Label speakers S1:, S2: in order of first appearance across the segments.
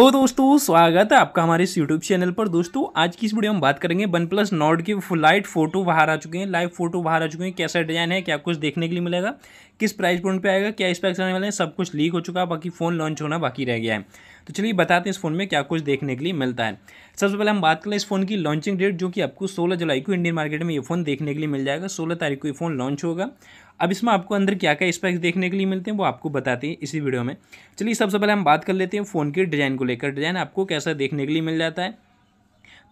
S1: तो दोस्तों स्वागत है आपका हमारे इस YouTube चैनल पर दोस्तों आज की इस वीडियो में बात करेंगे वन प्लस नॉट के फ्लाइट फोटो बाहर आ चुके हैं लाइव फोटो बाहर आ चुके हैं कैसा डिजाइन है क्या कुछ देखने के लिए मिलेगा किस प्राइस पॉइंट पे आएगा क्या स्पेक्स आने वाले हैं सब कुछ लीक हो चुका है बाकी फ़ोन लॉन्च होना बाकी रह गया है तो चलिए बताते हैं इस फ़ोन में क्या कुछ देखने के लिए मिलता है सबसे पहले हम बात करें इस फ़ोन की लॉन्चिंग डेट जो कि आपको सोलह जुलाई को इंडियन मार्केट में ये फ़ोन देखने के लिए मिल जाएगा सोलह तारीख को ये फ़ोन लॉन्च होगा अब इसमें आपको अंदर क्या क्या स्पेक्स देखने के लिए मिलते हैं वो आपको बताते हैं इसी वीडियो में चलिए सबसे पहले हम बात कर लेते हैं फ़ोन के डिज़ाइन को लेकर डिज़ाइन आपको कैसा देखने के लिए मिल जाता है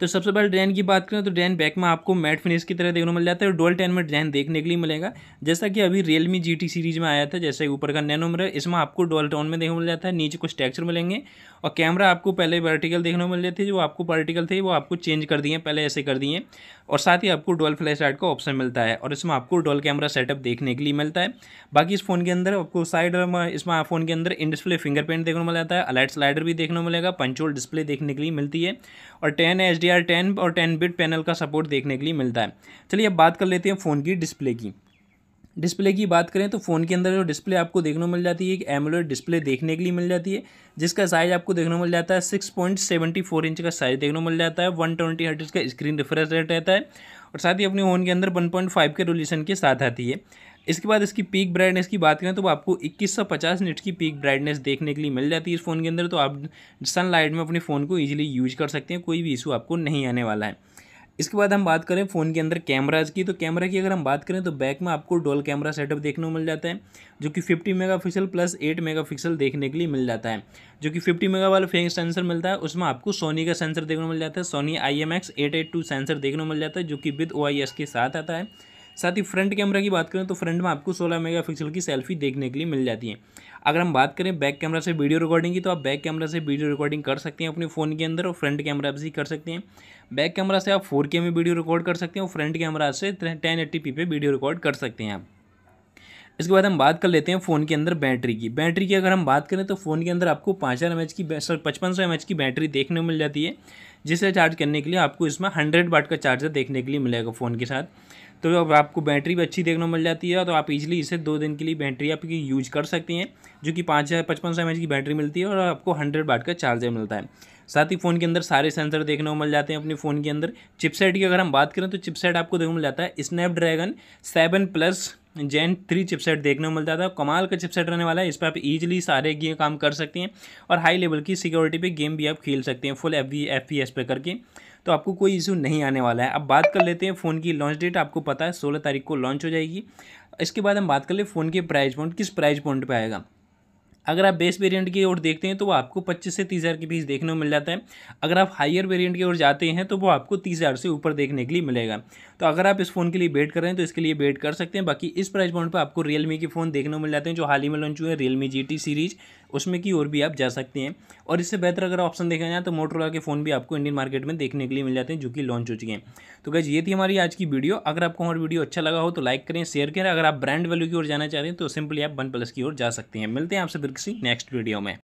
S1: तो सबसे पहले डिजाइन की बात करें तो डिजाइन बैक में आपको मैट फिनिश की तरह देखने मिल जाता है और डोल टेन में डिजाइन देखने के लिए मिलेगा जैसा कि अभी रियलमी जी टी सीरीज में आया था जैसे ऊपर का नैनो मिरर इसमें आपको डोल टोन में देखने मिल जाता है नीचे कुछ टेक्चर मिलेंगे और कैमरा आपको पहले वर्टिकल देखने को मिल जाती है जो आपको वर्टिकल थे वो आपको चेंज कर दिए पहले ऐसे कर दिए और साथ ही आपको डोल फ्लैश लाइट का ऑप्शन मिलता है और इसमें आपको डोल कैमरा सेटअप देखने के लिए मिलता है बाकी इस फ़ोन के अंदर आपको साइड इसमें फोन के अंदर इन डिस्प्ले फिंगरप्रिंट देखने को मिल जाता है अलाइट स्लाइडर भी देखने को मिलेगा पंचोल डिस्प्ले देखने के लिए मिलती है और ten H T R ten और टेन बिट पैनल का सपोर्ट देखने के लिए मिलता है चलिए अब बात कर लेते हैं फ़ोन की डिस्प्ले की डिस्प्ले की बात करें तो फ़ोन के अंदर जो डिस्प्ले आपको देखने को मिल जाती है एक एमुलेट डिस्प्ले देखने के लिए मिल जाती है जिसका साइज़ आपको देखने को मिल जाता है six point seventy four inch का साइज़ देखने को मिल जाता है वन ट्वेंटी हर्ट्स का स्क्रीन रिफ्रेश रेट रहता है और साथ ही अपने फ़ोन के अंदर वन पॉइंट फाइव के रोल्यूशन के साथ आती है इसके बाद इसकी पीक ब्राइटनेस की बात करें तो आपको इक्कीस सौ पचास निट की पीक ब्राइटनेस देखने के लिए मिल जाती है इस फ़ोन के अंदर तो आप सनलाइट में अपने फ़ोन को ईजिली यूज कर सकते हैं कोई भी इशू आपको नहीं आने वाला है इसके बाद हम बात करें फ़ोन के अंदर कैमराज की तो कैमरा की अगर हम बात करें तो बैक में आपको डोल कैमरा सेटअप देखने को मिल जाता है जो कि 50 मेगापिक्सल प्लस 8 मेगापिक्सल देखने के लिए मिल जाता है जो कि 50 मेगा वाला फेंग सेंसर मिलता है उसमें आपको सोनी का सेंसर देखने को मिल जाता है सोनी आई एम सेंसर देखने को मिल जाता है जो कि विद ओ के साथ आता है साथ ही फ्रंट कैमरा की बात करें तो फ्रंट में आपको सोलह मेगा की सेल्फी देखने के लिए मिल जाती है अगर हम बात करें बैक कैमरा से वीडियो रिकॉर्डिंग की तो आप बैक कैमरा से वीडियो रिकॉर्डिंग कर सकते हैं अपने फ़ोन के अंदर और फ्रंट कैमरा भी कर सकते हैं बैक कैमरा से आप फोर में वीडियो रिकॉर्ड कर सकते हैं और फ्रंट कैमरा से टेन एट्टी पे वीडियो रिकॉर्ड कर सकते हैं आप इसके बाद हम बात कर लेते हैं फ़ोन के अंदर बैटरी की बैटरी की अगर हम बात करें तो फ़ोन के अंदर आपको पाँच हज़ार एम की पचपन सौ एम की बैटरी देखने को मिल जाती है जिसे चार्ज करने के लिए आपको इसमें हंड्रेड वाट का चार्जर देखने के लिए मिलेगा फ़ोन के साथ तो अब आपको बैटरी भी अच्छी देखने को मिल जाती है तो आप इजीली इसे दो दिन के लिए बैटरी आपकी यूज कर सकती हैं जो कि पाँच हज़ार पचपन सौ की बैटरी मिलती है और आपको हंड्रेड बाट का चार्जर मिलता है साथ ही फ़ोन के अंदर सारे सेंसर देखने को मिल जाते हैं अपने फ़ोन के अंदर चिपसेट की अगर हम बात करें तो चिपसेट आपको देखने को मिल जाता है Snapdragon seven plus gen three chipset देखने को मिल जाता है कमाल का चिपसेट रहने वाला है इस पर आप इजीली सारे गेम काम कर सकते हैं और हाई लेवल की सिक्योरिटी पे गेम भी आप खेल सकते हैं full F V F S पे करके तो आपको कोई इशू नहीं आने वाला है अब बात कर लेते हैं फ़ोन की लॉन्च डेट आपको पता है सोलह तारीख को लॉन्च हो जाएगी इसके बाद हम बात कर ले फ़ोन के प्राइस पॉइंट किस प्राइस पॉइंट पर आएगा अगर आप बेस वेरिएंट की ओर देखते हैं तो वो आपको पच्चीस से तीस हज़ार के बीच देखने को मिल जाता है अगर आप हायर वेरिएंट की ओर जाते हैं तो वो आपको तीस हज़ार से ऊपर देखने के लिए मिलेगा तो अगर आप इस फ़ोन के लिए वेट कर रहे हैं तो इसके लिए वेट कर सकते हैं बाकी इस प्राइस पॉइंट पर आपको रियलमी के फ़ोन देखने को मिल जाते हैं जो हाल ही में लॉन्च हुए हैं रियलमी जी सीरीज़ उसमें की ओर भी आप जा सकते हैं और इससे बेहतर अगर ऑप्शन देखा जाए तो मोटरोला के फ़ोन भी आपको इंडियन मार्केट में देखने के लिए मिल जाते हैं जो कि लॉन्च हो चुके हैं तो गैज ये थी हमारी आज की वीडियो अगर आपको हमारी वीडियो अच्छा लगा हो तो लाइक करें शेयर करें अगर आप ब्रांड वैल्यू की ओर जाना चाहते हैं तो सिंपली आप वन प्लस की ओर जा सकते हैं मिलते हैं आपसे फिर मिक्सिंग नेक्स्ट वीडियो में